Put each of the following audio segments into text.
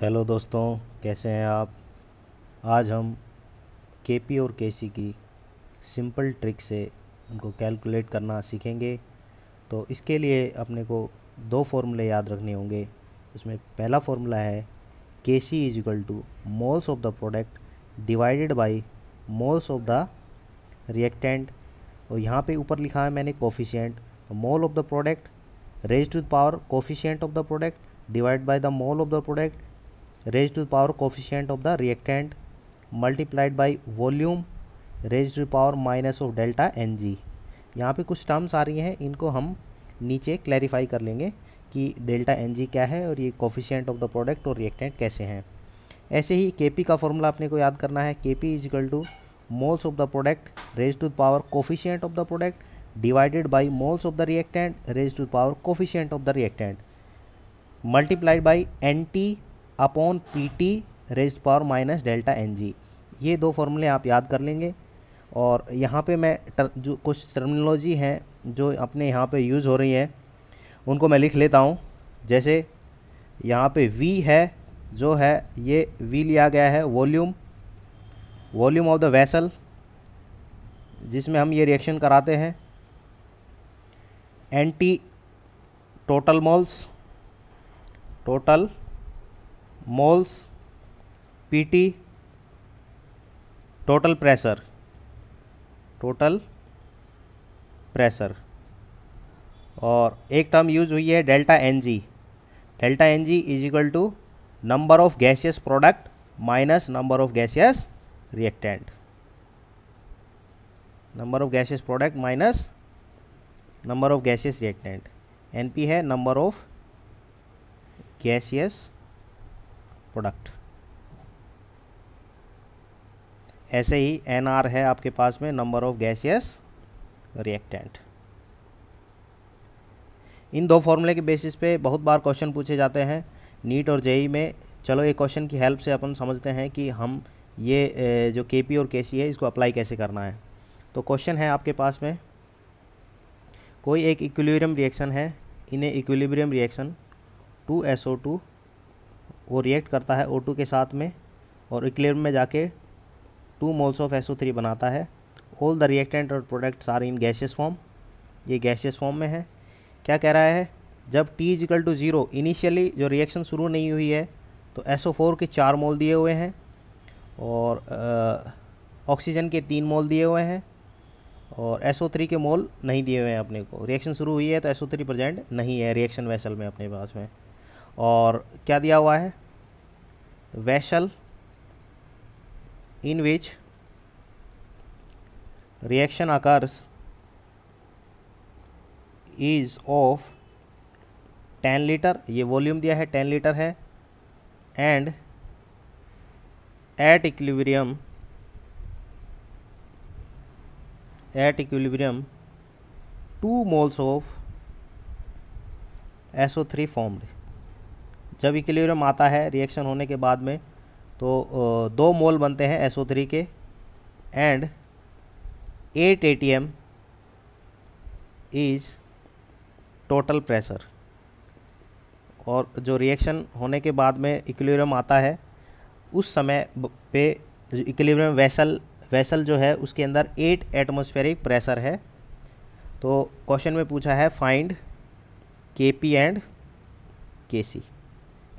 hello दोस्तों कैसे हैं आप आज हम के पी और के सी की सिंपल ट्रिक से उनको कैलकुलेट करना सीखेंगे तो इसके लिए अपने को दो फॉर्मूले याद रखने होंगे उसमें पहला फॉर्मूला है K C is equal to moles of the product divided by moles of the reactant और यहाँ पे ऊपर लिखा है मैंने कोफिशियंट तो mole of the product raise to power coefficient of the product divide by the mole of the product raise to power coefficient of the reactant multiplied multiplied volume raise raised power minus of delta N G यहाँ पर कुछ terms आ रही हैं इनको हम नीचे clarify कर लेंगे कि डेल्टा एन जी क्या है और ये कोफिशियंट ऑफ द प्रोडक्ट और रिएक्टेंट कैसे हैं ऐसे ही के पी का फॉर्मूला अपने को याद करना है K P is equal to moles of the product raise to the power coefficient of the product divided by moles of the reactant raise to the power coefficient of the reactant multiplied by N T upon P T raise power minus delta N G ये दो फॉर्मूले आप याद कर लेंगे और यहाँ पे मैं तर, जो कुछ टर्मिनोलॉजी हैं जो अपने यहाँ पे यूज़ हो रही हैं उनको मैं लिख लेता हूँ जैसे यहाँ पे V है जो है ये V लिया गया है volume volume of the vessel जिसमें हम ये रिएक्शन कराते हैं NT total moles total moles PT total pressure total pressure और एक टर्म यूज हुई है delta N G delta N G is equal to number of gaseous product minus number of gaseous reactant number of gaseous product minus number of gaseous reactant NP है number of gaseous product ऐसे ही N R है आपके पास में number of gaseous reactant इन दो फॉर्मूले के बेसिस पे बहुत बार क्वेश्चन पूछे जाते हैं नीट और जेई e e में चलो ये क्वेश्चन की हेल्प से अपन समझते हैं कि हम ये जो के पी और के सी है इसको अप्लाई कैसे करना है तो क्वेश्चन है आपके पास में कोई एक इक्विलिब्रियम रिएक्शन है इन्हें equilibrium reaction two S O two वो रिएक्ट करता है ओ के साथ में और इक्लेम में जाके टू मोल्स ऑफ थ्री बनाता है ऑल द रिएक्टेंट और products are in gases form ये गैसेस फॉर्म में है क्या कह रहा है जब T is equal to zero initially जो रिएक्शन शुरू नहीं हुई है तो SO4 के चार मोल दिए हुए हैं और ऑक्सीजन के तीन मोल दिए हुए हैं और SO3 के मोल नहीं दिए हुए हैं अपने को रिएक्शन शुरू हुई है तो SO3 प्रेजेंट नहीं है रिएक्शन वैसल में अपने पास में और क्या दिया हुआ है vessel in which reaction occurs is of ten litre ये वॉल्यूम दिया है टेन लीटर है and at equilibrium at equilibrium two moles of SO three formed जब इक्विलिब्रियम आता है रिएक्शन होने के बाद में तो दो मोल बनते हैं थ्री के and eight A T M is total pressure और जो रिएक्शन होने के बाद में इक्विलिब्रियम आता है उस समय पे इक्विलिब्रियम वेसल वेसल जो है उसके अंदर एट एटमोस्फेरिक प्रेशर है तो क्वेश्चन में पूछा है फाइंड के पी एंड के सी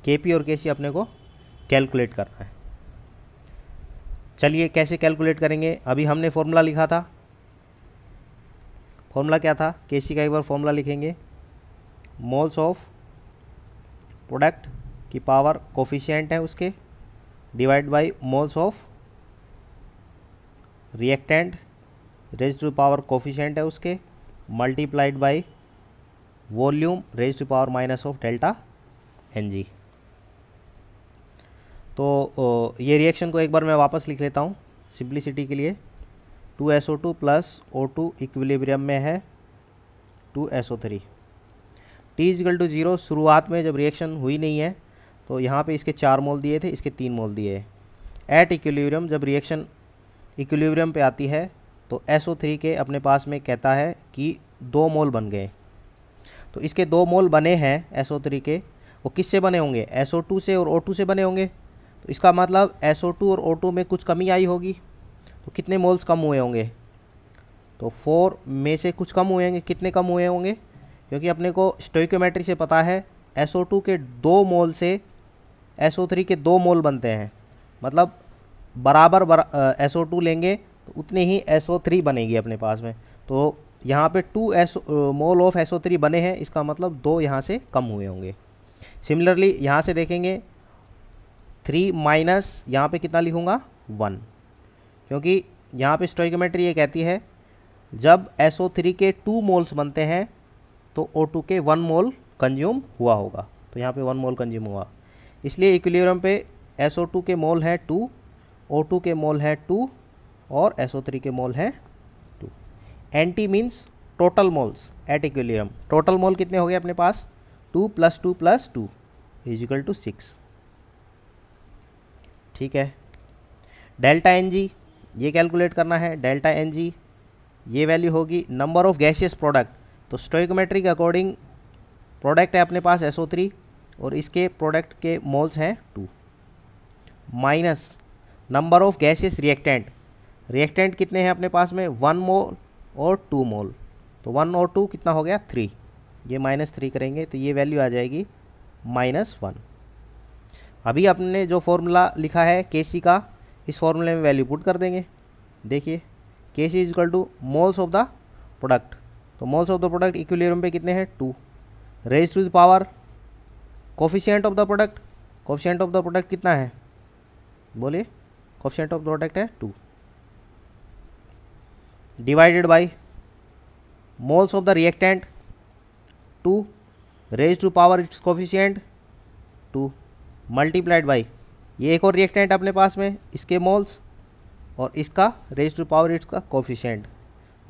के पी और के सी अपने को कैलकुलेट करना है चलिए कैसे कैलकुलेट करेंगे अभी हमने फॉर्मूला लिखा था फॉर्मूला क्या था के सी का एक बार फॉर्मूला लिखेंगे मोल्स ऑफ प्रोडक्ट की पावर कोफिशियंट है उसके divide by moles of reactant raise to power coefficient है उसके multiplied by volume raise to power minus of delta N G तो ये रिएक्शन को एक बार मैं वापस लिख लेता हूँ सिंप्लिसिटी के लिए two S O two plus O two equilibrium में है two S O three T is equal to zero शुरुआत में जब रिएक्शन हुई नहीं है तो यहाँ पे इसके चार मोल दिए थे इसके तीन मोल दिए एट इक्विलिब्रियम जब रिएक्शन इक्विलिब्रियम पे आती है तो एस ओ थ्री के अपने पास में कहता है कि दो मोल बन गए तो इसके दो मोल बने हैं एस ओ थ्री के वो किससे बने होंगे एस ओ टू से और ओ टू से बने होंगे तो इसका मतलब SO2 और O2 में कुछ कमी आई होगी तो कितने मोल्स कम हुए होंगे तो फोर में से कुछ कम हुए होंगे कितने कम हुए होंगे क्योंकि अपने को स्टोकोमेट्री से पता है SO2 के दो मोल से SO3 के दो मोल बनते हैं मतलब बराबर बरा, SO2 लेंगे तो उतनी ही SO3 बनेगी अपने पास में तो यहाँ पे two S mole of O three बने हैं इसका मतलब दो यहाँ से कम हुए होंगे सिमिलरली यहाँ से देखेंगे थ्री माइनस यहाँ पे कितना लिखूँगा वन क्योंकि यहाँ पे स्टोइकोमेट्री ये कहती है जब SO3 के टू मोल्स बनते हैं तो O2 के वन मोल कंज्यूम हुआ होगा तो यहाँ पे वन मोल कंज्यूम हुआ इसलिए इक्विलिब्रियम पे SO2 के मोल है टू O2 के मोल है टू और SO3 के मोल हैं two NT means total moles at equilibrium total mole कितने हो गए अपने पास two plus two plus two is equal to six ठीक है डेल्टा एन जी ये कैलकुलेट करना है डेल्टा एन जी ये वैल्यू होगी नंबर ऑफ गैशियस प्रोडक्ट तो स्टोकोमेट्रिक अकॉर्डिंग प्रोडक्ट है अपने पास एस ओ थ्री और इसके प्रोडक्ट के मोल्स हैं two minus number of gases reactant reactant कितने हैं अपने पास में वन मोल और टू मोल तो वन और टू कितना हो गया थ्री ये माइनस थ्री करेंगे तो ये वैल्यू आ जाएगी माइनस वन अभी आपने जो फॉर्मूला लिखा है के सी का इस फॉर्मूले में वैल्यू पुट कर देंगे देखिए K C is equal to moles of the product तो moles of the product equilibrium पे कितने हैं two raise to the power coefficient of the product coefficient of the product कितना है बोलिए कोफिशियंट ऑफ द प्रोडक्ट है two divided by moles of the reactant two raise to power its coefficient two multiplied by ये एक और reactant अपने पास में इसके मोल्स और इसका रेज टू पावर इट्स का कोफिशेंट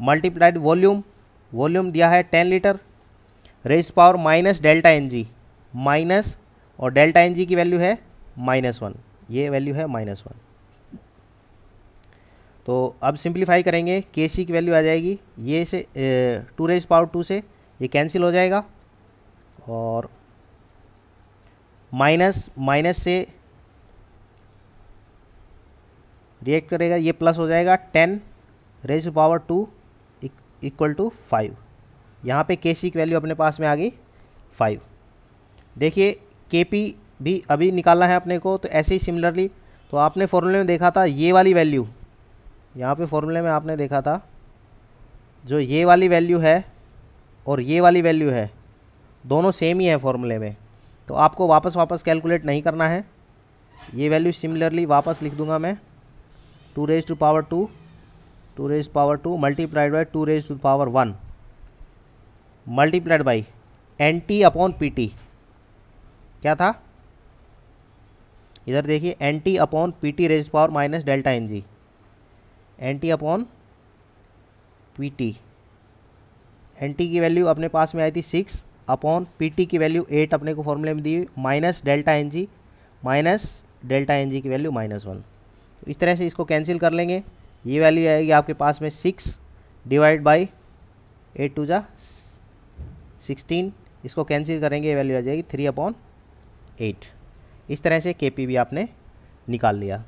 मल्टीप्लाइड वॉल्यूम वॉल्यूम दिया है ten litre raise to power minus delta N G minus और डेल्टा एन जी की वैल्यू है माइनस वन ये वैल्यू है माइनस वन तो अब सिंप्लीफाई करेंगे के सी की वैल्यू आ जाएगी ये से टू रेज पावर टू से ये कैंसिल हो जाएगा और माइनस माइनस से रिएक्ट करेगा ये प्लस हो जाएगा ten raise to power two equal to five यहाँ पे के सी की वैल्यू अपने पास में आ गई फाइव देखिए के पी भी अभी निकालना है अपने को तो ऐसे ही सिमिलरली तो आपने फॉर्मूले में देखा था ये वाली वैल्यू यहाँ पे फॉर्मूले में आपने देखा था जो ये वाली वैल्यू है और ये वाली वैल्यू है दोनों सेम ही है फॉर्मूले में तो आपको वापस वापस कैलकुलेट नहीं करना है ये वैल्यू सिमिलरली वापस लिख दूंगा मैं two raise to power two two raise power two multiplied by two raise to power one multiplied by N T upon P T क्या था इधर देखिए N T upon P T raise power minus delta N G N T upon P T N T की value अपने पास में आई थी सिक्स अपॉन पी की वैल्यू एट अपने को फॉर्मूले में दी हुई minus delta N G minus delta N G की वैल्यू माइनस वन तो इस तरह से इसको कैंसिल कर लेंगे ये वैल्यू आएगी आपके पास में six divide by eight two जा सिक्सटीन इसको कैंसिल करेंगे ये वैल्यू आ जाएगी थ्री अपॉन एट इस तरह से के पी भी आपने निकाल लिया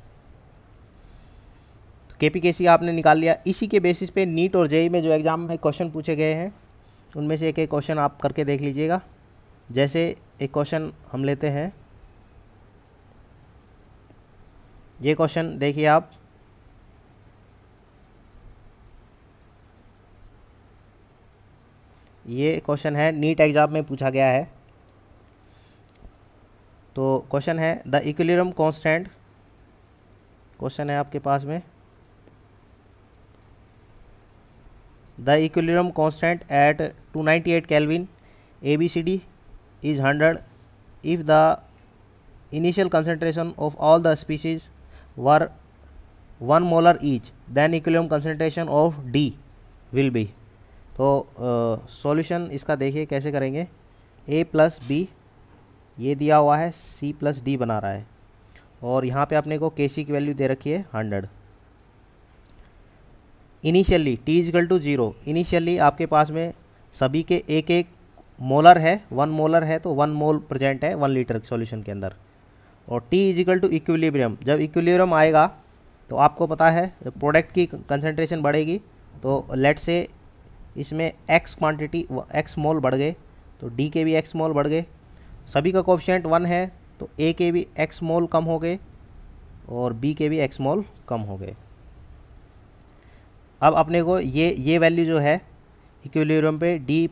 तो के पी के सी आपने निकाल लिया इसी के बेसिस पे नीट और जेई में जो एग्ज़ाम में क्वेश्चन पूछे गए हैं उनमें से एक एक क्वेश्चन आप करके देख लीजिएगा जैसे एक क्वेश्चन हम लेते हैं ये क्वेश्चन देखिए आप ये क्वेश्चन है नीट एग्ज़ाम में पूछा गया है तो क्वेश्चन है द इक्विलिब्रियम कांस्टेंट क्वेश्चन है आपके पास में the equilibrium constant at two ninety eight kelvin A B C D is hundred if the initial concentration of all the species were one molar each then equilibrium concentration of D will be तो solution uh, इसका देखिए कैसे करेंगे ए plus B ये दिया हुआ है C plus D बना रहा है और यहाँ पे आपने को के सी की वैल्यू दे रखी है hundred initially T is equal to zero initially आपके पास में सभी के एक एक मोलर है वन मोलर है तो वन मोल प्रेजेंट है वन लीटर सॉल्यूशन के अंदर और टी इजिकल टू इक्विलिब्रियम जब इक्विलिब्रियम आएगा तो आपको पता है जब प्रोडक्ट की कंसनट्रेशन बढ़ेगी तो लेट से इसमें एक्स क्वान्टिटी एक्स मोल बढ़ गए तो डी के भी एक्स मोल बढ़ गए सभी का कोफिशेंट वन है तो ए के भी एक्स मोल कम हो गए और बी के भी एक्स मोल कम हो गए अब अपने को ये ये वैल्यू जो है इक्विलिब्रियम पे डी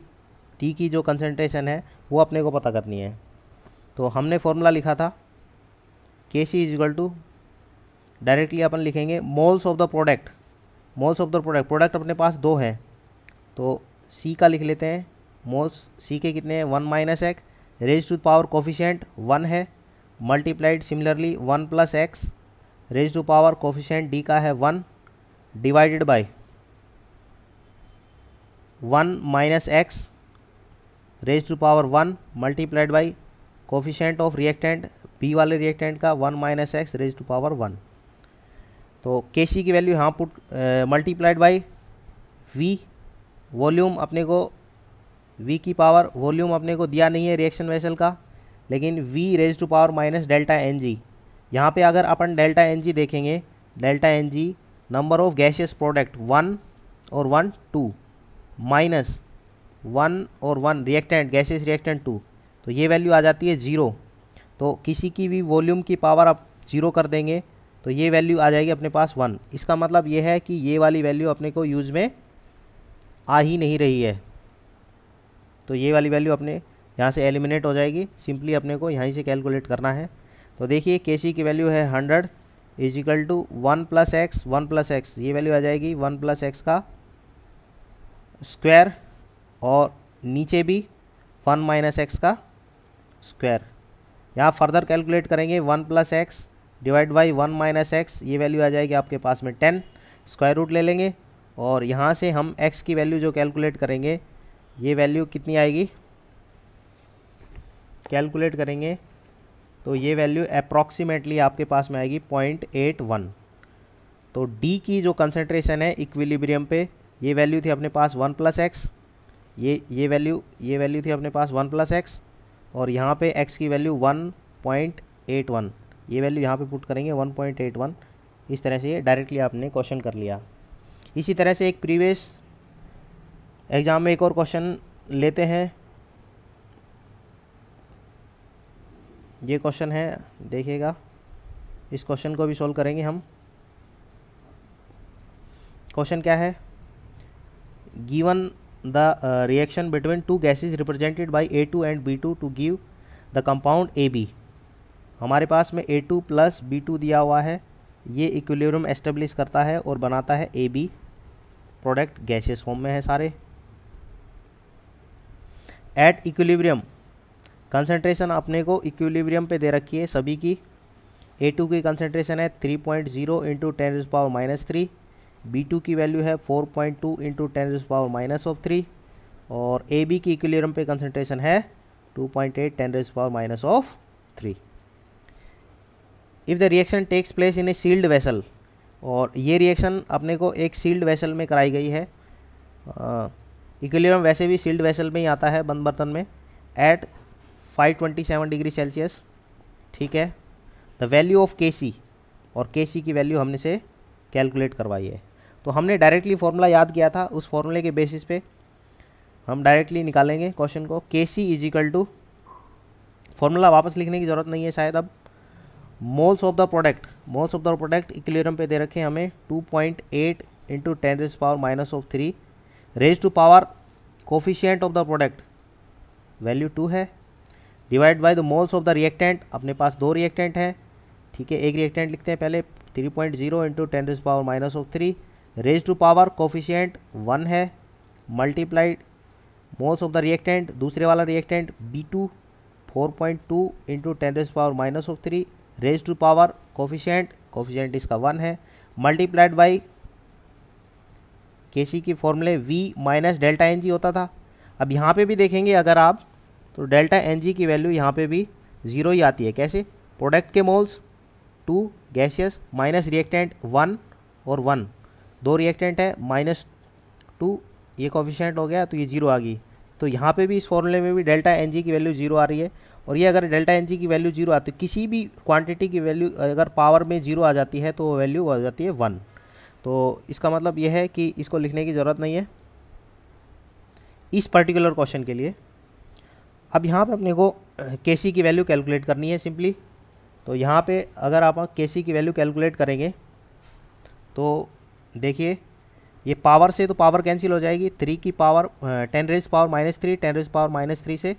टी की जो कंसनट्रेशन है वो अपने को पता करनी है तो हमने फॉर्मूला लिखा था K C is equal to directly अपन लिखेंगे moles of the product moles of the product product अपने पास दो हैं तो सी का लिख लेते हैं मोल्स सी के कितने हैं one minus X raise to power coefficient one है multiplied similarly one plus X raise to power coefficient D का है one divided by one minus X raise to power one multiplied by coefficient of reactant P वाले reactant का one minus X raise to power one तो K C की value यहाँ put multiplied by V volume अपने को we की power volume अपने को दिया नहीं है रिएक्शन वेसल का लेकिन V raise to power minus delta N G यहाँ पर अगर अपन डेल्टा एन जी देखेंगे delta N G number of gaseous product one और वन टू माइनस वन और one reactant gases reactant two तो ये वैल्यू आ जाती है ज़ीरो तो किसी की भी वॉल्यूम की पावर आप ज़ीरो कर देंगे तो ये वैल्यू आ जाएगी अपने पास वन इसका मतलब ये है कि ये वाली वैल्यू अपने को यूज़ में आ ही नहीं रही है तो ये वाली वैल्यू अपने यहाँ से एलिमिनेट हो जाएगी सिंपली अपने को यहीं से कैलकुलेट करना है तो देखिए के सी की वैल्यू है hundred is equal to one plus X one plus X ये वैल्यू आ जाएगी वन प्लस एक्स का स्क्वायर और नीचे भी वन माइनस एक्स का स्क्वायर यहाँ फर्दर कैलकुलेट करेंगे one plus X divide by one minus X ये वैल्यू आ जाएगी आपके पास में टेन स्क्वायर रूट ले लेंगे और यहाँ से हम एक्स की वैल्यू जो कैलकुलेट करेंगे ये वैल्यू कितनी आएगी कैलकुलेट करेंगे तो ये वैल्यू अप्रॉक्सीमेटली आपके पास में आएगी पॉइंट एट वन तो डी की जो कंसनट्रेशन है इक्विलिब्रियम पे ये वैल्यू थी अपने पास वन प्लस एक्स ये ये वैल्यू ये वैल्यू थी अपने पास वन प्लस एक्स और यहाँ पे एक्स की value one point eight one ये वैल्यू यहाँ पे पुट करेंगे वन पॉइंट एट वन इस तरह से ये डायरेक्टली आपने क्वेश्चन कर लिया इसी तरह से एक प्रीवियस एग्ज़ाम में एक और क्वेश्चन लेते हैं ये क्वेश्चन है देखिएगा इस क्वेश्चन को भी सॉल्व करेंगे हम क्वेश्चन क्या है given the uh, reaction between two gases represented by A2 and B2 to give the compound AB हमारे पास में A2 टू प्लस बी दिया हुआ है ये इक्विलिब्रियम एस्टेब्लिश करता है और बनाता है A B product gases form में है सारे एट इक्विलिब्रियम कंसेंट्रेशन अपने को इक्विलिब्रियम पे दे रखी है सभी की ए टू की कंसनट्रेशन है three point zero into ten power minus three B two की वैल्यू है four point two into ten raise power minus of three और ए बी की इक्विलियम पे कंसनट्रेशन है two point eight ten raise power minus of three if the reaction takes place in a sealed vessel और ये reaction अपने को एक sealed vessel में कराई गई है इक्विलियम वैसे भी सील्ड वेसल में ही आता है बंद बर्तन में एट 527 डिग्री सेल्सियस ठीक है द वैल्यू ऑफ के सी और के सी की वैल्यू हमने से कैलकुलेट करवाई है तो हमने डायरेक्टली फॉर्मूला याद किया था उस फॉर्मूले के बेसिस पे हम डायरेक्टली निकालेंगे क्वेश्चन को K C is equal to formula वापस लिखने की ज़रूरत नहीं है शायद अब moles of the product moles of the product equilibrium पे दे रखे हमें 2.8 point eight into ten raise power minus of three raise to power coefficient of the product value two है divide by the moles of the reactant अपने पास दो reactant हैं ठीक है एक रिएक्टेंट लिखते हैं पहले 3.0 point zero into ten raise power minus of three raise to power coefficient one है multiplied moles of the reactant दूसरे वाला reactant B two four point two into ten raise power minus of three raise to power coefficient coefficient इसका one है multiplied by K C की फॉर्मूले V minus delta N G होता था अब यहाँ पे भी देखेंगे अगर आप तो डेल्टा एन जी की वैल्यू यहाँ पे भी ज़ीरो ही आती है कैसे प्रोडक्ट के moles two gaseous minus reactant one और वन दो रिएक्टेंट है माइनस टू ये कॉफिशेंट हो गया तो ये जीरो आ गई तो यहाँ पे भी इस फॉर्मूले में भी डेल्टा एन की वैल्यू जीरो आ रही है और ये अगर डेल्टा एन की वैल्यू जीरो आती है किसी भी क्वांटिटी की वैल्यू अगर पावर में जीरो आ जाती है तो वैल्यू आ जाती है वन तो इसका मतलब यह है कि इसको लिखने की ज़रूरत नहीं है इस पर्टिकुलर क्वेश्चन के लिए अब यहाँ पे अपने को के सी की वैल्यू कैलकुलेट करनी है सिंपली तो यहाँ पे अगर आप के सी की वैल्यू कैलकुलेट करेंगे तो देखिए ये पावर से तो पावर कैंसिल हो जाएगी थ्री की power ten raise power minus three ten raise power minus three से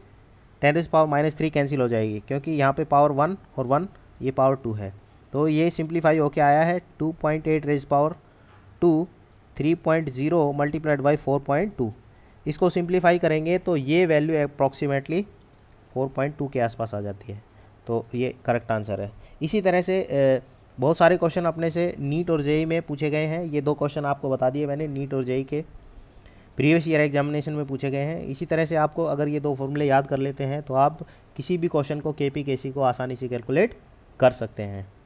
ten raise power minus three cancel हो जाएगी क्योंकि यहाँ पे पावर वन और वन ये पावर टू है तो ये सिंप्लीफाई होके आया है two point eight raise power two three point zero multiplied by four point two इसको सिंप्लीफाई करेंगे तो ये value approximately four point two के आसपास आ जाती है तो ये करेक्ट आंसर है इसी तरह से बहुत सारे क्वेश्चन अपने से नीट और जेई में पूछे गए हैं ये दो क्वेश्चन आपको बता दिए मैंने नीट और जेई के प्रीवियस ईयर एग्जामिनेशन में पूछे गए हैं इसी तरह से आपको अगर ये दो फॉर्मूले याद कर लेते हैं तो आप किसी भी क्वेश्चन को के पी को आसानी से कैलकुलेट कर सकते हैं